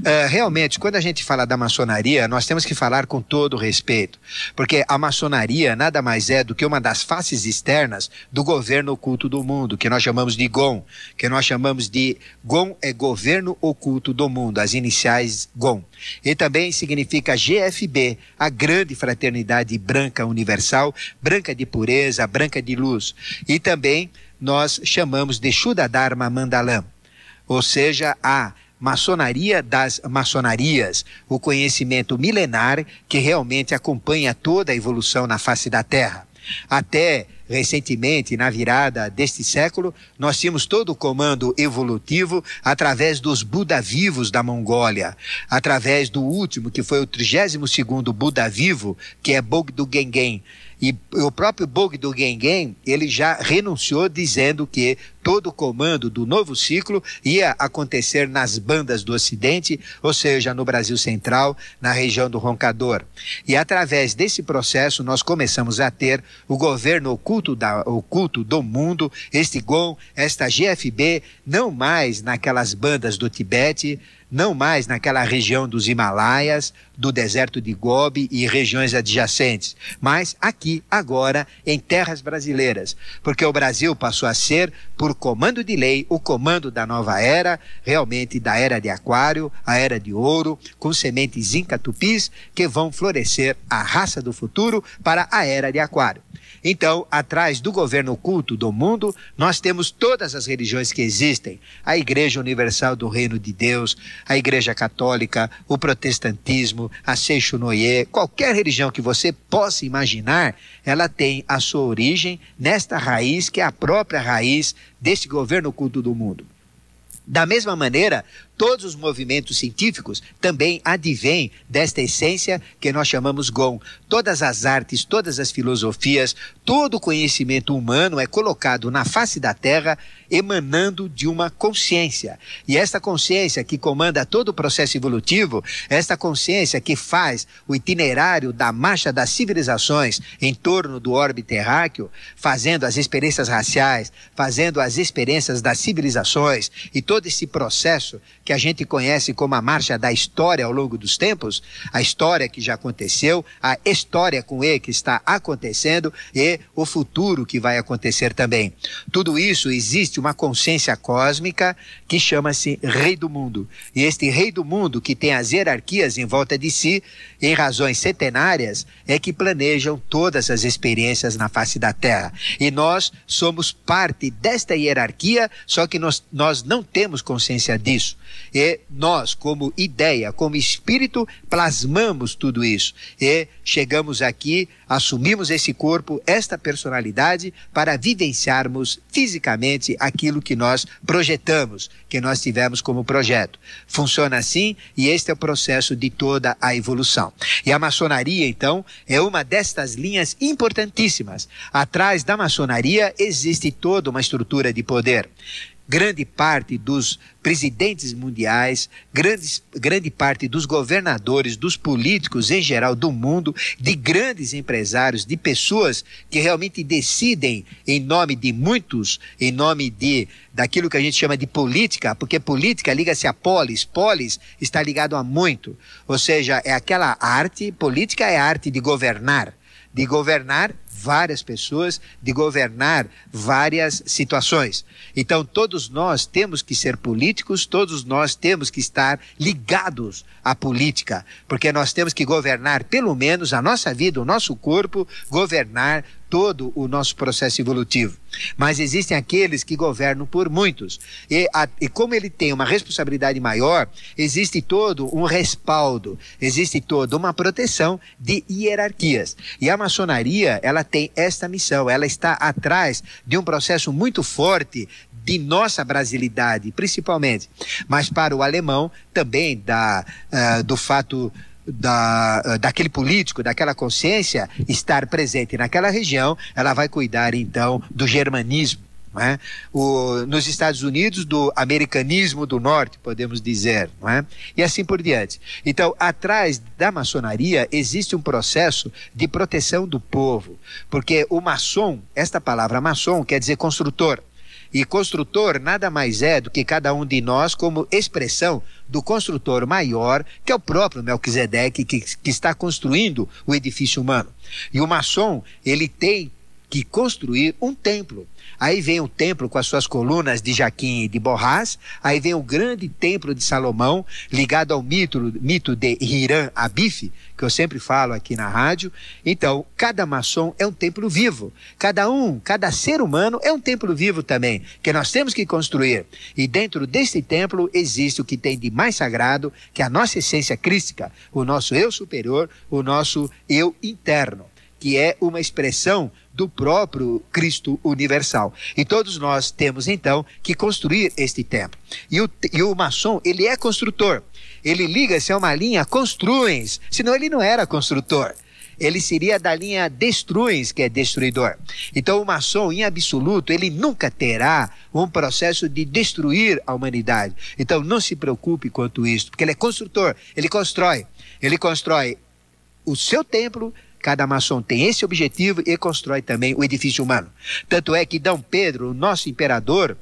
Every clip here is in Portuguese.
Uh, realmente, quando a gente fala da maçonaria, nós temos que falar com todo respeito, porque a maçonaria nada mais é do que uma das faces externas do governo oculto do mundo, que nós chamamos de GOM, que nós chamamos de GOM é Governo Oculto do Mundo, as iniciais GOM. E também significa GFB, a Grande Fraternidade Branca Universal, branca de pureza, branca de luz. E também nós chamamos de Shuddharma Mandalam, ou seja, a Maçonaria das Maçonarias, o conhecimento milenar que realmente acompanha toda a evolução na face da Terra. Até recentemente, na virada deste século, nós tínhamos todo o comando evolutivo através dos Buda vivos da Mongólia, através do último, que foi o 32 Buda vivo, que é Bogdo Gengen e o próprio Bog do Gengen, ele já renunciou dizendo que todo o comando do novo ciclo ia acontecer nas bandas do Ocidente, ou seja, no Brasil Central, na região do Roncador. E através desse processo nós começamos a ter o governo oculto, da, oculto do mundo, este GOM, esta GFB, não mais naquelas bandas do Tibete, não mais naquela região dos Himalaias, do deserto de Gobi e regiões adjacentes, mas aqui, agora, em terras brasileiras, porque o Brasil passou a ser, por comando de lei, o comando da nova era, realmente da era de Aquário, a era de ouro, com sementes incatupis que vão florescer a raça do futuro para a era de Aquário. Então, atrás do governo culto do mundo, nós temos todas as religiões que existem: a Igreja Universal do Reino de Deus, a Igreja Católica, o Protestantismo, a Seixunoye, qualquer religião que você possa imaginar, ela tem a sua origem nesta raiz que é a própria raiz desse governo culto do mundo. Da mesma maneira, Todos os movimentos científicos também advêm desta essência que nós chamamos GOM. Todas as artes, todas as filosofias, todo o conhecimento humano é colocado na face da Terra emanando de uma consciência. E esta consciência que comanda todo o processo evolutivo, esta consciência que faz o itinerário da marcha das civilizações em torno do orbe terráqueo, fazendo as experiências raciais, fazendo as experiências das civilizações e todo esse processo que a gente conhece como a marcha da história ao longo dos tempos, a história que já aconteceu, a história com E que está acontecendo e o futuro que vai acontecer também. Tudo isso existe uma consciência cósmica que chama-se Rei do Mundo. E este Rei do Mundo, que tem as hierarquias em volta de si, em razões centenárias, é que planejam todas as experiências na face da Terra. E nós somos parte desta hierarquia, só que nós, nós não temos consciência disso. E nós, como ideia, como espírito, plasmamos tudo isso. E chegamos aqui, assumimos esse corpo, esta personalidade, para vivenciarmos fisicamente aquilo que nós projetamos, que nós tivemos como projeto. Funciona assim e este é o processo de toda a evolução. E a maçonaria, então, é uma destas linhas importantíssimas. Atrás da maçonaria existe toda uma estrutura de poder grande parte dos presidentes mundiais, grandes, grande parte dos governadores, dos políticos em geral do mundo, de grandes empresários, de pessoas que realmente decidem em nome de muitos, em nome de daquilo que a gente chama de política, porque política liga-se a polis, polis está ligado a muito, ou seja, é aquela arte, política é a arte de governar de governar várias pessoas, de governar várias situações. Então, todos nós temos que ser políticos, todos nós temos que estar ligados à política, porque nós temos que governar, pelo menos, a nossa vida, o nosso corpo, governar todo o nosso processo evolutivo. Mas existem aqueles que governam por muitos. E, a, e como ele tem uma responsabilidade maior, existe todo um respaldo, existe toda uma proteção de hierarquias. E a maçonaria, ela tem esta missão, ela está atrás de um processo muito forte de nossa brasilidade, principalmente, mas para o alemão também da, uh, do fato da, eh, daquele político, daquela consciência estar presente naquela região, ela vai cuidar então do germanismo. É? O, nos Estados Unidos, do americanismo do norte, podemos dizer, é? e assim por diante. Então, atrás da maçonaria existe um processo de proteção do povo, porque o maçom, esta palavra maçom, quer dizer construtor. E construtor nada mais é do que cada um de nós como expressão do construtor maior, que é o próprio Melquisedeque, que, que está construindo o edifício humano. E o maçom, ele tem que construir um templo. Aí vem o templo com as suas colunas de Jaquim e de Borrás, aí vem o grande templo de Salomão, ligado ao mito, mito de Hiram Abife, que eu sempre falo aqui na rádio. Então, cada maçom é um templo vivo. Cada um, cada ser humano é um templo vivo também, que nós temos que construir. E dentro desse templo existe o que tem de mais sagrado, que é a nossa essência crística, o nosso eu superior, o nosso eu interno que é uma expressão do próprio Cristo universal. E todos nós temos então que construir este templo. E o, e o maçom, ele é construtor. Ele liga-se a é uma linha construens, senão ele não era construtor ele seria da linha destruens, que é destruidor. Então, o maçom, em absoluto, ele nunca terá um processo de destruir a humanidade. Então, não se preocupe quanto isso, porque ele é construtor, ele constrói. Ele constrói o seu templo, Cada maçom tem esse objetivo e constrói também o edifício humano. Tanto é que Dom Pedro, o nosso imperador,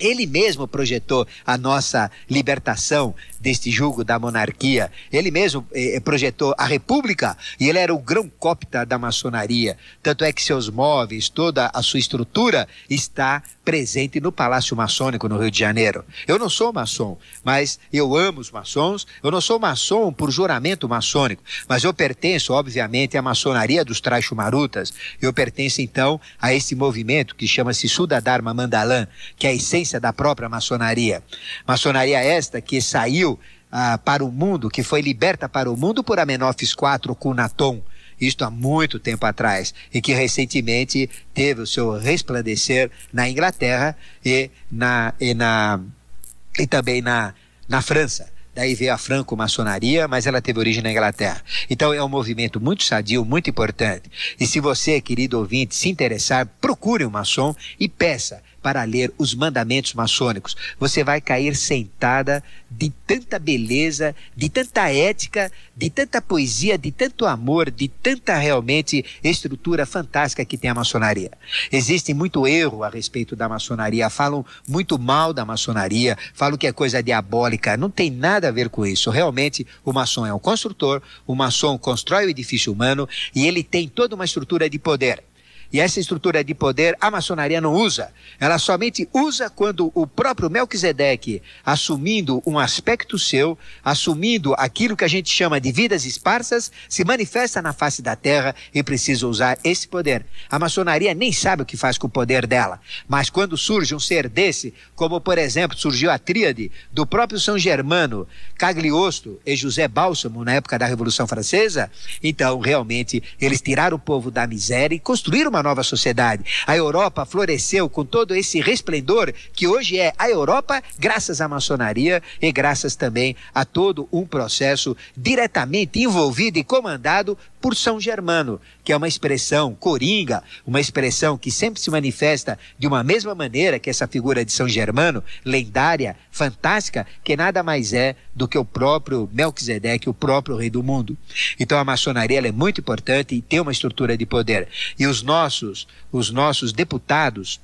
ele mesmo projetou a nossa libertação deste jugo da monarquia. Ele mesmo eh, eh, projetou a república e ele era o grão cópita da maçonaria. Tanto é que seus móveis, toda a sua estrutura está presente no Palácio Maçônico no Rio de Janeiro. Eu não sou maçom, mas eu amo os maçons. Eu não sou maçom por juramento maçônico, mas eu pertenço, obviamente, à maçonaria dos Traichumarutas. Eu pertenço, então, a esse movimento que chama-se Sudadharma Mandalã, que é a essência da própria maçonaria. Maçonaria esta que saiu ah, para o mundo, que foi liberta para o mundo por Amenófis IV Cunaton, isto há muito tempo atrás, e que recentemente teve o seu resplandecer na Inglaterra e, na, e, na, e também na, na França. Daí veio a franco-maçonaria, mas ela teve origem na Inglaterra. Então é um movimento muito sadio, muito importante. E se você, querido ouvinte, se interessar, procure um maçom e peça para ler os mandamentos maçônicos. Você vai cair sentada de tanta beleza, de tanta ética, de tanta poesia, de tanto amor, de tanta realmente estrutura fantástica que tem a maçonaria. Existe muito erro a respeito da maçonaria, falam muito mal da maçonaria, falam que é coisa diabólica, não tem nada a ver com isso. Realmente, o maçom é um construtor, o maçom constrói o edifício humano e ele tem toda uma estrutura de poder. E essa estrutura de poder a maçonaria não usa. Ela somente usa quando o próprio Melquisedeque, assumindo um aspecto seu, assumindo aquilo que a gente chama de vidas esparsas, se manifesta na face da terra e precisa usar esse poder. A maçonaria nem sabe o que faz com o poder dela. Mas quando surge um ser desse, como por exemplo surgiu a tríade do próprio São Germano, Cagliostro e José Bálsamo na época da Revolução Francesa, então realmente eles tiraram o povo da miséria e construíram uma uma nova sociedade. A Europa floresceu com todo esse resplendor que hoje é a Europa, graças à maçonaria e graças também a todo um processo diretamente envolvido e comandado por São Germano, que é uma expressão coringa, uma expressão que sempre se manifesta de uma mesma maneira que essa figura de São Germano, lendária, fantástica, que nada mais é do que o próprio Melquisedeque, o próprio rei do mundo. Então a maçonaria é muito importante e tem uma estrutura de poder. E os nossos, os nossos deputados,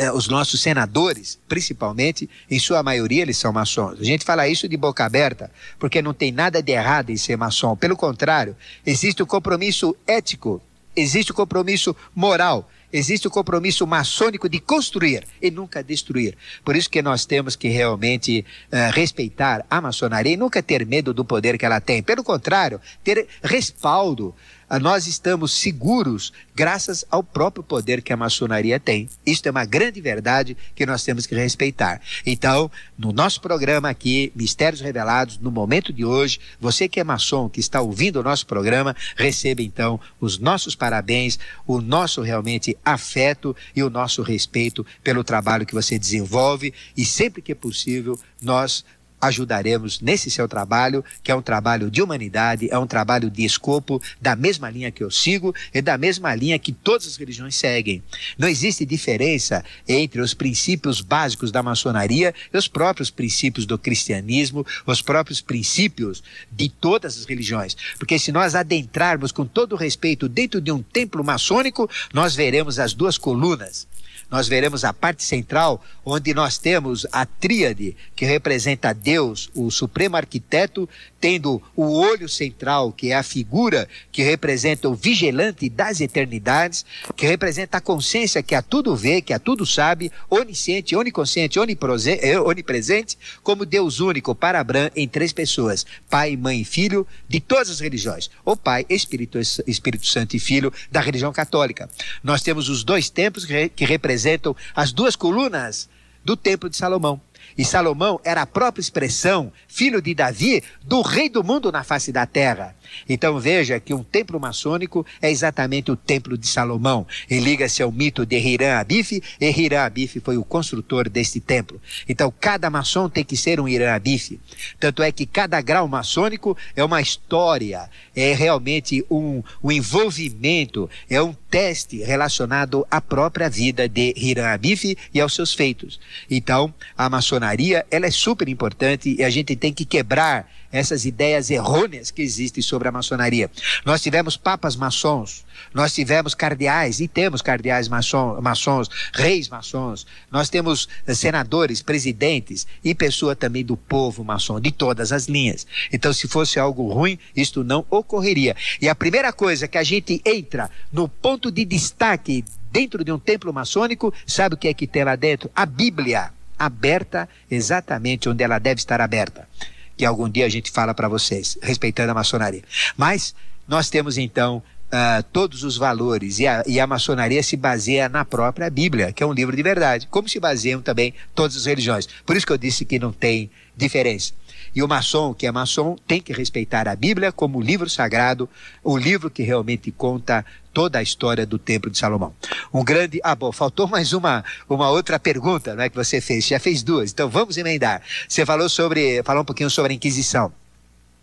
é, os nossos senadores, principalmente, em sua maioria, eles são maçons. A gente fala isso de boca aberta, porque não tem nada de errado em ser maçom. Pelo contrário, existe o um compromisso ético, existe o um compromisso moral, existe o compromisso maçônico de construir e nunca destruir. Por isso que nós temos que realmente uh, respeitar a maçonaria e nunca ter medo do poder que ela tem. Pelo contrário, ter respaldo nós estamos seguros graças ao próprio poder que a maçonaria tem. Isto é uma grande verdade que nós temos que respeitar. Então, no nosso programa aqui, Mistérios Revelados, no momento de hoje, você que é maçom, que está ouvindo o nosso programa, receba então os nossos parabéns, o nosso realmente afeto e o nosso respeito pelo trabalho que você desenvolve e sempre que possível nós ajudaremos nesse seu trabalho, que é um trabalho de humanidade, é um trabalho de escopo, da mesma linha que eu sigo e da mesma linha que todas as religiões seguem. Não existe diferença entre os princípios básicos da maçonaria e os próprios princípios do cristianismo, os próprios princípios de todas as religiões. Porque se nós adentrarmos com todo respeito dentro de um templo maçônico, nós veremos as duas colunas nós veremos a parte central, onde nós temos a tríade, que representa Deus, o supremo arquiteto, tendo o olho central, que é a figura que representa o vigilante das eternidades, que representa a consciência que a tudo vê, que a tudo sabe, onisciente, oniconsciente, eh, onipresente, como Deus único para Abraão em três pessoas, pai, mãe e filho, de todas as religiões, o pai, Espírito, Espírito Santo e filho da religião católica. Nós temos os dois tempos que representam representam as duas colunas do Templo de Salomão. E Salomão era a própria expressão, filho de Davi, do rei do mundo na face da terra. Então veja que um templo maçônico é exatamente o templo de Salomão. E liga-se ao mito de Hiram Abif, e Hiram Abif foi o construtor deste templo. Então cada maçom tem que ser um Hiram Abif. Tanto é que cada grau maçônico é uma história, é realmente um, um envolvimento, é um teste relacionado à própria vida de Hiram Abife e aos seus feitos. Então, a maçonaria ela é super importante e a gente tem que quebrar essas ideias errôneas que existem sobre a maçonaria. Nós tivemos papas maçons, nós tivemos cardeais e temos cardeais maçons, maçons reis maçons. Nós temos eh, senadores, presidentes e pessoa também do povo maçom, de todas as linhas. Então, se fosse algo ruim, isto não ocorreria. E a primeira coisa que a gente entra no ponto de destaque dentro de um templo maçônico, sabe o que é que tem lá dentro? A Bíblia aberta exatamente onde ela deve estar aberta. Que algum dia a gente fala para vocês, respeitando a maçonaria. Mas nós temos então uh, todos os valores e a, e a maçonaria se baseia na própria Bíblia, que é um livro de verdade, como se baseiam também todas as religiões. Por isso que eu disse que não tem diferença. E o maçom, que é maçom, tem que respeitar a Bíblia como livro sagrado, o livro que realmente conta toda a história do Templo de Salomão. Um grande. Ah, bom, faltou mais uma, uma outra pergunta não é, que você fez. já fez duas, então vamos emendar. Você falou sobre. falou um pouquinho sobre a Inquisição.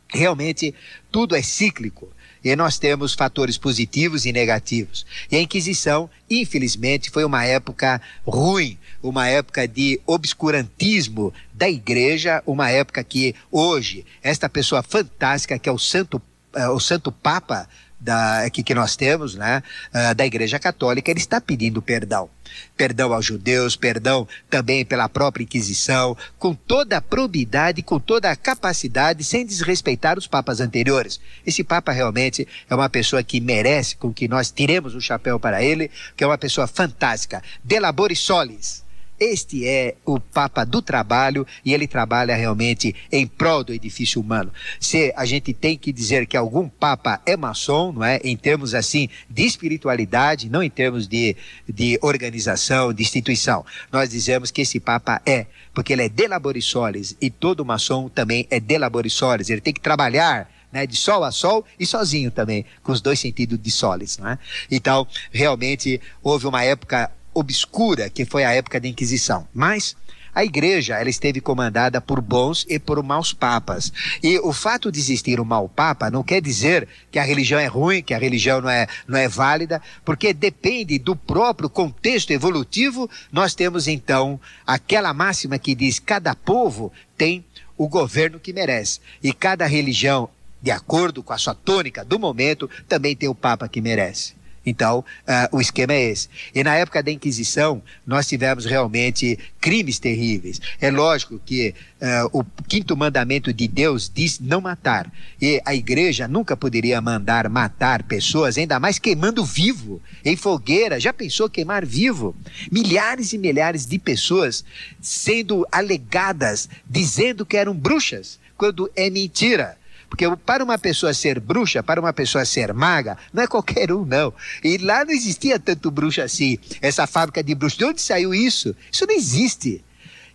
Realmente, tudo é cíclico. E nós temos fatores positivos e negativos. E a Inquisição, infelizmente, foi uma época ruim, uma época de obscurantismo da igreja, uma época que hoje esta pessoa fantástica que é o Santo eh, o Santo Papa da, que, que nós temos, né, ah, da Igreja Católica, ele está pedindo perdão. Perdão aos judeus, perdão também pela própria Inquisição, com toda a probidade, com toda a capacidade, sem desrespeitar os papas anteriores. Esse papa realmente é uma pessoa que merece com que nós tiremos o chapéu para ele, que é uma pessoa fantástica. De labores solis. Este é o Papa do trabalho e ele trabalha realmente em prol do edifício humano. Se a gente tem que dizer que algum Papa é maçom, não é? Em termos assim de espiritualidade, não em termos de, de organização, de instituição. Nós dizemos que esse Papa é, porque ele é de laboris e todo maçom também é de laboris Ele tem que trabalhar né, de sol a sol e sozinho também, com os dois sentidos de solis. Né? Então, realmente, houve uma época obscura que foi a época da Inquisição. Mas a igreja ela esteve comandada por bons e por maus papas. E o fato de existir um mau papa não quer dizer que a religião é ruim, que a religião não é, não é válida, porque depende do próprio contexto evolutivo. Nós temos então aquela máxima que diz: cada povo tem o governo que merece. E cada religião, de acordo com a sua tônica do momento, também tem o papa que merece. Então, uh, o esquema é esse. E na época da Inquisição, nós tivemos realmente crimes terríveis. É lógico que uh, o quinto mandamento de Deus diz não matar. E a igreja nunca poderia mandar matar pessoas, ainda mais queimando vivo, em fogueira. Já pensou queimar vivo? Milhares e milhares de pessoas sendo alegadas, dizendo que eram bruxas, quando é mentira porque para uma pessoa ser bruxa, para uma pessoa ser maga, não é qualquer um, não. E lá não existia tanto bruxa assim. Essa fábrica de bruxos. De onde saiu isso? Isso não existe.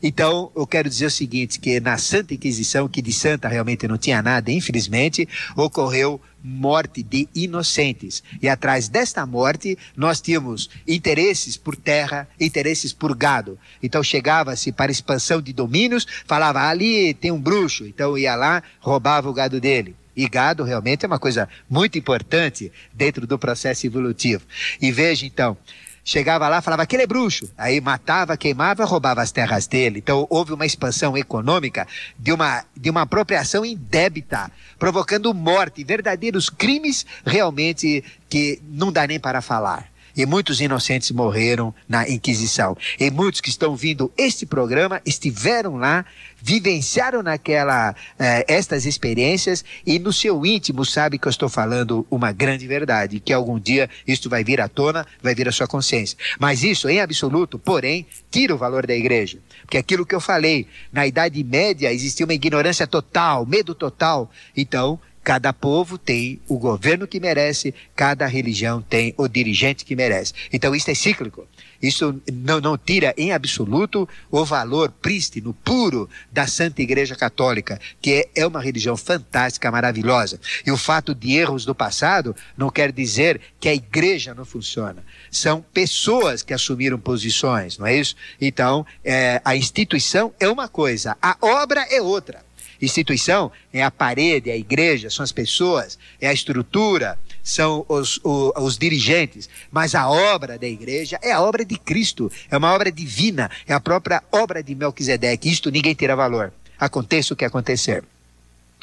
Então, eu quero dizer o seguinte, que na Santa Inquisição, que de santa realmente não tinha nada, infelizmente, ocorreu morte de inocentes. E atrás desta morte, nós tínhamos interesses por terra, interesses por gado. Então chegava-se para expansão de domínios, falava ali tem um bruxo, então ia lá, roubava o gado dele. E gado realmente é uma coisa muito importante dentro do processo evolutivo. E veja então, chegava lá, falava aquele é bruxo, aí matava, queimava, roubava as terras dele. Então houve uma expansão econômica de uma de uma apropriação indébita, provocando morte, verdadeiros crimes realmente que não dá nem para falar e muitos inocentes morreram na Inquisição. E muitos que estão vindo este programa estiveram lá, vivenciaram naquela eh, estas experiências e no seu íntimo sabe que eu estou falando uma grande verdade, que algum dia isto vai vir à tona, vai vir à sua consciência. Mas isso em absoluto, porém, tira o valor da igreja, porque aquilo que eu falei, na Idade Média existia uma ignorância total, medo total. Então, Cada povo tem o governo que merece, cada religião tem o dirigente que merece. Então isso é cíclico. Isso não, não tira em absoluto o valor prístino, puro da Santa Igreja Católica, que é, é uma religião fantástica, maravilhosa. E o fato de erros do passado não quer dizer que a igreja não funciona. São pessoas que assumiram posições, não é isso? Então, é, a instituição é uma coisa, a obra é outra. Instituição é a parede, é a igreja, são as pessoas, é a estrutura, são os, os, dirigentes, mas a obra da igreja é a obra de Cristo, é uma obra divina, é a própria obra de Melquisedeque. Isto ninguém tira valor, aconteça o que acontecer.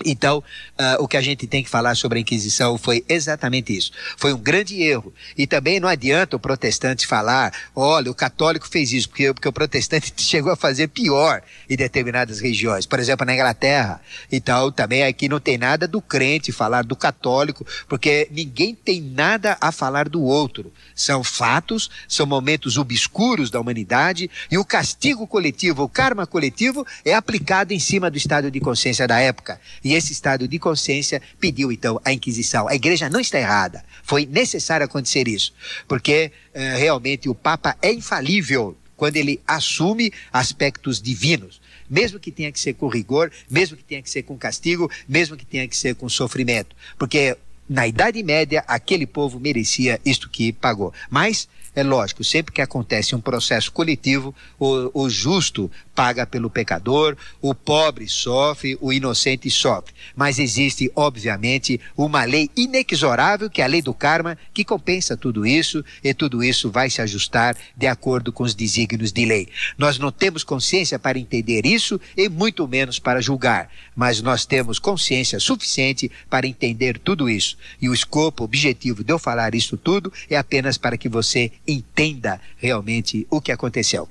Então, uh, o que a gente tem que falar sobre a Inquisição foi exatamente isso. Foi um grande erro. E também não adianta o protestante falar, olha, o católico fez isso, porque, porque o protestante chegou a fazer pior em determinadas regiões. Por exemplo, na Inglaterra. Então, também aqui não tem nada do crente falar do católico, porque ninguém tem nada a falar do outro. São fatos, são momentos obscuros da humanidade, e o castigo coletivo, o karma coletivo, é aplicado em cima do estado de consciência da época. E esse estado de consciência pediu então a Inquisição. A igreja não está errada. Foi necessário acontecer isso, porque eh, realmente o Papa é infalível quando ele assume aspectos divinos. Mesmo que tenha que ser com rigor, mesmo que tenha que ser com castigo, mesmo que tenha que ser com sofrimento. Porque na Idade Média, aquele povo merecia isto que pagou. Mas é lógico, sempre que acontece um processo coletivo, o, o justo paga pelo pecador, o pobre sofre, o inocente sofre. Mas existe, obviamente, uma lei inexorável, que é a lei do karma, que compensa tudo isso e tudo isso vai se ajustar de acordo com os desígnios de lei. Nós não temos consciência para entender isso e muito menos para julgar, mas nós temos consciência suficiente para entender tudo isso. E o escopo, o objetivo de eu falar isso tudo é apenas para que você entenda realmente o que aconteceu.